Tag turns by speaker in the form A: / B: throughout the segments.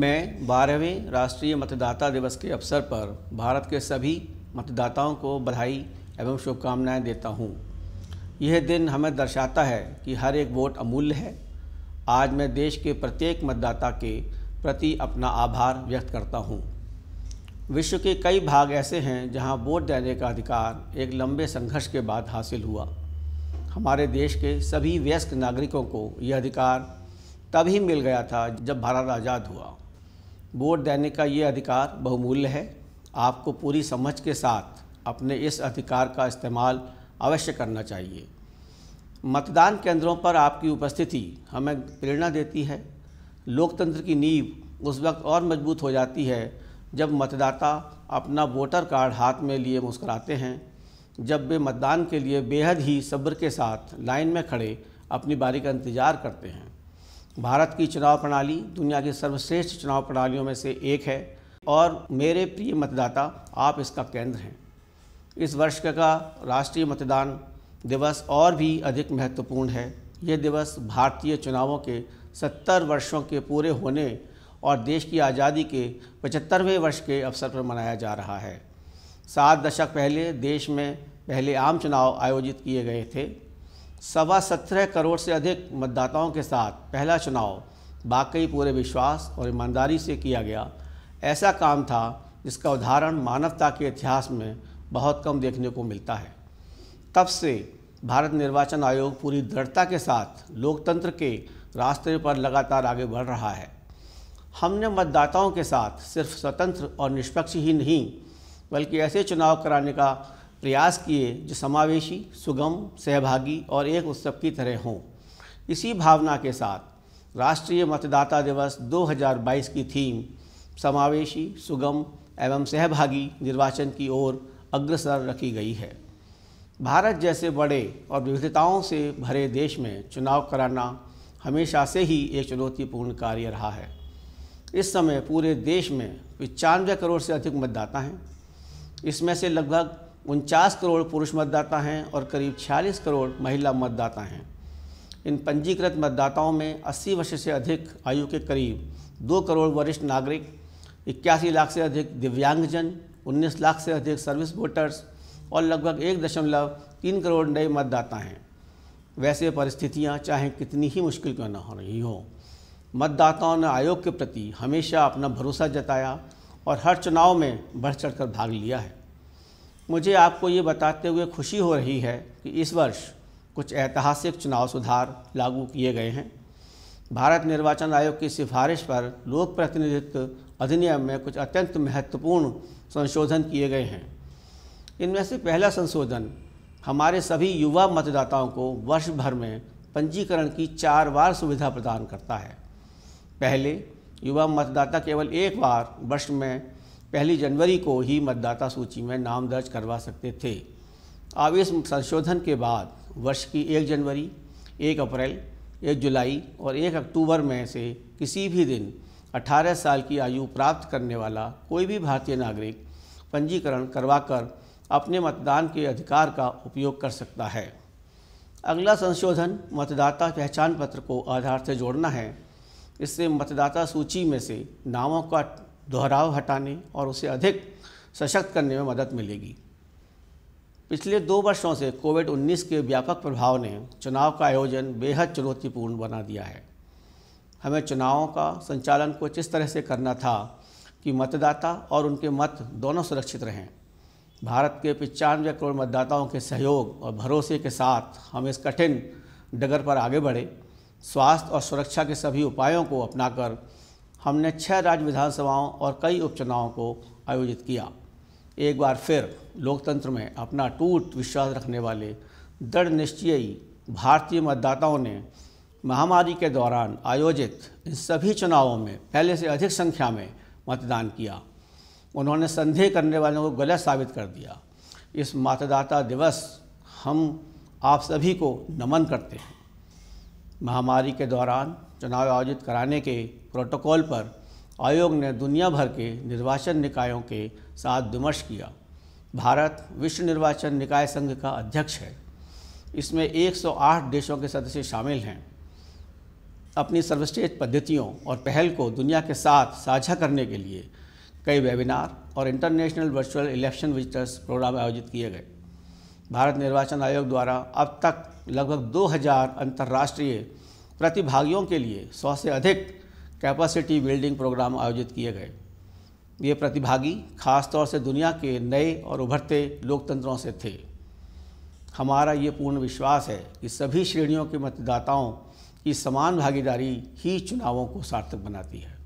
A: मैं बारहवें राष्ट्रीय मतदाता दिवस के अवसर पर भारत के सभी मतदाताओं को बधाई एवं शुभकामनाएं देता हूं। यह दिन हमें दर्शाता है कि हर एक वोट अमूल्य है आज मैं देश के प्रत्येक मतदाता के प्रति अपना आभार व्यक्त करता हूँ विश्व के कई भाग ऐसे हैं जहाँ वोट देने का अधिकार एक लंबे संघर्ष के बाद हासिल हुआ हमारे देश के सभी वयस्क नागरिकों को यह अधिकार तभी मिल गया था जब भारत आज़ाद हुआ वोट देने का ये अधिकार बहुमूल्य है आपको पूरी समझ के साथ अपने इस अधिकार का इस्तेमाल अवश्य करना चाहिए मतदान केंद्रों पर आपकी उपस्थिति हमें प्रेरणा देती है लोकतंत्र की नींव उस वक्त और मजबूत हो जाती है जब मतदाता अपना वोटर कार्ड हाथ में लिए मुस्कराते हैं जब वे मतदान के लिए बेहद ही सब्र के साथ लाइन में खड़े अपनी बारी का इंतज़ार करते हैं भारत की चुनाव प्रणाली दुनिया की सर्वश्रेष्ठ चुनाव प्रणालियों में से एक है और मेरे प्रिय मतदाता आप इसका केंद्र हैं इस वर्ष का राष्ट्रीय मतदान दिवस और भी अधिक महत्वपूर्ण है ये दिवस भारतीय चुनावों के 70 वर्षों के पूरे होने और देश की आज़ादी के 75वें वर्ष के अवसर पर मनाया जा रहा है सात दशक पहले देश में पहले आम चुनाव आयोजित किए गए थे सवा सत्रह करोड़ से अधिक मतदाताओं के साथ पहला चुनाव वाकई पूरे विश्वास और ईमानदारी से किया गया ऐसा काम था जिसका उदाहरण मानवता के इतिहास में बहुत कम देखने को मिलता है तब से भारत निर्वाचन आयोग पूरी दृढ़ता के साथ लोकतंत्र के रास्ते पर लगातार आगे बढ़ रहा है हमने मतदाताओं के साथ सिर्फ स्वतंत्र और निष्पक्ष ही नहीं बल्कि ऐसे चुनाव कराने का प्रयास किए जो समावेशी सुगम सहभागी और एक उत्सव की तरह हों इसी भावना के साथ राष्ट्रीय मतदाता दिवस 2022 की थीम समावेशी सुगम एवं सहभागी निर्वाचन की ओर अग्रसर रखी गई है भारत जैसे बड़े और विविधताओं से भरे देश में चुनाव कराना हमेशा से ही एक चुनौतीपूर्ण कार्य रहा है इस समय पूरे देश में पचानवे करोड़ से अधिक मतदाता हैं इसमें से लगभग उनचास करोड़ पुरुष मतदाता हैं और करीब 46 करोड़ महिला मतदाता हैं इन पंजीकृत मतदाताओं में 80 वर्ष से अधिक आयु के करीब 2 करोड़ वरिष्ठ नागरिक इक्यासी लाख से अधिक दिव्यांगजन 19 लाख से अधिक सर्विस वोटर्स और लगभग एक दशमलव तीन करोड़ नए मतदाता हैं वैसे परिस्थितियां चाहे कितनी ही मुश्किल क्यों न हो रही हो मतदाताओं ने आयोग के प्रति हमेशा अपना भरोसा जताया और हर चुनाव में बढ़ चढ़कर भाग लिया है मुझे आपको ये बताते हुए खुशी हो रही है कि इस वर्ष कुछ ऐतिहासिक चुनाव सुधार लागू किए गए हैं भारत निर्वाचन आयोग की सिफारिश पर लोक प्रतिनिधित्व अधिनियम में कुछ अत्यंत महत्वपूर्ण संशोधन किए गए हैं इनमें से पहला संशोधन हमारे सभी युवा मतदाताओं को वर्ष भर में पंजीकरण की चार बार सुविधा प्रदान करता है पहले युवा मतदाता केवल एक बार वर्ष में पहली जनवरी को ही मतदाता सूची में नाम दर्ज करवा सकते थे आवेश संशोधन के बाद वर्ष की एक जनवरी एक अप्रैल एक जुलाई और एक अक्टूबर में से किसी भी दिन 18 साल की आयु प्राप्त करने वाला कोई भी भारतीय नागरिक पंजीकरण करवाकर अपने मतदान के अधिकार का उपयोग कर सकता है अगला संशोधन मतदाता पहचान पत्र को आधार से जोड़ना है इससे मतदाता सूची में से नामों का दोहराव हटाने और उसे अधिक सशक्त करने में मदद मिलेगी पिछले दो वर्षों से कोविड 19 के व्यापक प्रभाव ने चुनाव का आयोजन बेहद चुनौतीपूर्ण बना दिया है हमें चुनावों का संचालन कुछ इस तरह से करना था कि मतदाता और उनके मत दोनों सुरक्षित रहें भारत के पचानवे करोड़ मतदाताओं के सहयोग और भरोसे के साथ हम इस कठिन डगर पर आगे बढ़े स्वास्थ्य और सुरक्षा के सभी उपायों को अपनाकर हमने छः राज्य विधानसभाओं और कई उपचुनावों को आयोजित किया एक बार फिर लोकतंत्र में अपना टूट विश्वास रखने वाले दृढ़ निश्चयी भारतीय मतदाताओं ने महामारी के दौरान आयोजित इन सभी चुनावों में पहले से अधिक संख्या में मतदान किया उन्होंने संदेह करने वालों को गलत साबित कर दिया इस मतदाता दिवस हम आप सभी को नमन करते हैं महामारी के दौरान चुनाव आयोजित कराने के प्रोटोकॉल पर आयोग ने दुनिया भर के निर्वाचन निकायों के साथ विमर्श किया भारत विश्व निर्वाचन निकाय संघ का अध्यक्ष है इसमें 108 देशों के सदस्य शामिल हैं अपनी सर्वश्रेष्ठ पद्धतियों और पहल को दुनिया के साथ साझा करने के लिए कई वेबिनार और international virtual election visitors program आयोजित किए गए भारत निर्वाचन आयोग द्वारा अब तक लगभग 2000 अंतर्राष्ट्रीय प्रतिभागियों के लिए 100 से अधिक कैपेसिटी बिल्डिंग प्रोग्राम आयोजित किए गए ये प्रतिभागी खासतौर से दुनिया के नए और उभरते लोकतंत्रों से थे हमारा ये पूर्ण विश्वास है कि सभी श्रेणियों के मतदाताओं की समान भागीदारी ही चुनावों को सार्थक बनाती है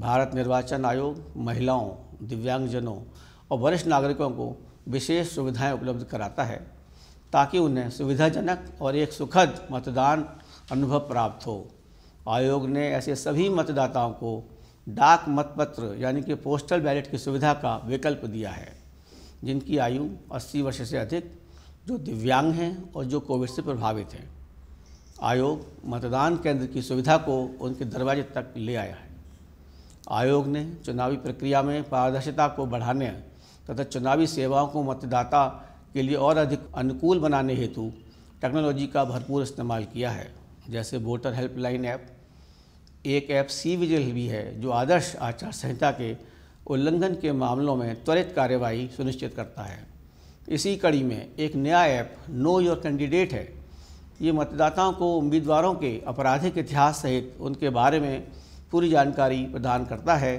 A: भारत निर्वाचन आयोग महिलाओं दिव्यांगजनों और वरिष्ठ नागरिकों को विशेष सुविधाएं उपलब्ध कराता है ताकि उन्हें सुविधाजनक और एक सुखद मतदान अनुभव प्राप्त हो आयोग ने ऐसे सभी मतदाताओं को डाक मतपत्र यानी कि पोस्टल बैलेट की सुविधा का विकल्प दिया है जिनकी आयु 80 वर्ष से अधिक जो दिव्यांग हैं और जो कोविड से प्रभावित हैं आयोग मतदान केंद्र की सुविधा को उनके दरवाजे तक ले आया है आयोग ने चुनावी प्रक्रिया में पारदर्शिता को बढ़ाने तथा चुनावी सेवाओं को मतदाता के लिए और अधिक अनुकूल बनाने हेतु टेक्नोलॉजी का भरपूर इस्तेमाल किया है जैसे वोटर हेल्पलाइन ऐप एक ऐप सी विजिल भी है जो आदर्श आचार संहिता के उल्लंघन के मामलों में त्वरित कार्यवाही सुनिश्चित करता है इसी कड़ी में एक नया ऐप नो योर कैंडिडेट है ये मतदाताओं को उम्मीदवारों के आपराधिक इतिहास सहित उनके बारे में पूरी जानकारी प्रदान करता है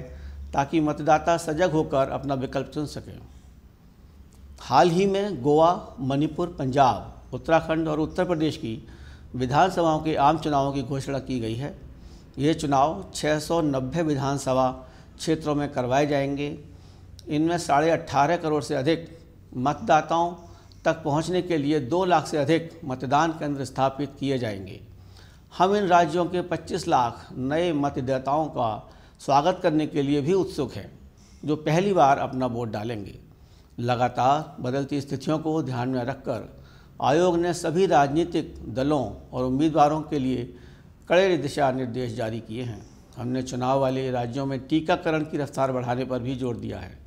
A: ताकि मतदाता सजग होकर अपना विकल्प चुन सकें हाल ही में गोवा मणिपुर पंजाब उत्तराखंड और उत्तर प्रदेश की विधानसभाओं के आम चुनावों की घोषणा की गई है ये चुनाव 690 विधानसभा क्षेत्रों में करवाए जाएंगे इनमें साढ़े अट्ठारह करोड़ से अधिक मतदाताओं तक पहुंचने के लिए दो लाख से अधिक मतदान केंद्र स्थापित किए जाएंगे हम इन राज्यों के 25 लाख नए मतदाताओं का स्वागत करने के लिए भी उत्सुक हैं जो पहली बार अपना वोट डालेंगे लगातार बदलती स्थितियों को ध्यान में रखकर आयोग ने सभी राजनीतिक दलों और उम्मीदवारों के लिए कड़े दिशा निर्देश जारी किए हैं हमने चुनाव वाले राज्यों में टीकाकरण की रफ्तार बढ़ाने पर भी जोर दिया है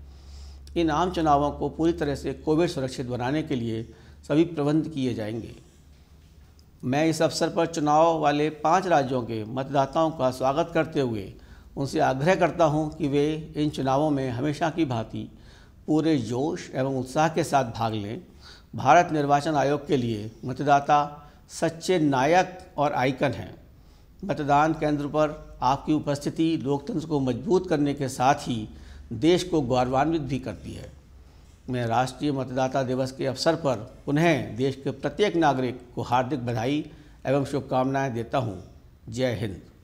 A: इन आम चुनावों को पूरी तरह से कोविड सुरक्षित बनाने के लिए सभी प्रबंध किए जाएंगे मैं इस अवसर पर चुनाव वाले पांच राज्यों के मतदाताओं का स्वागत करते हुए उनसे आग्रह करता हूं कि वे इन चुनावों में हमेशा की भांति पूरे जोश एवं उत्साह के साथ भाग लें भारत निर्वाचन आयोग के लिए मतदाता सच्चे नायक और आइकन हैं मतदान केंद्र पर आपकी उपस्थिति लोकतंत्र को मजबूत करने के साथ ही देश को गौरवान्वित भी करती है मैं राष्ट्रीय मतदाता दिवस के अवसर पर उन्हें देश के प्रत्येक नागरिक को हार्दिक बधाई एवं शुभकामनाएं देता हूं जय हिंद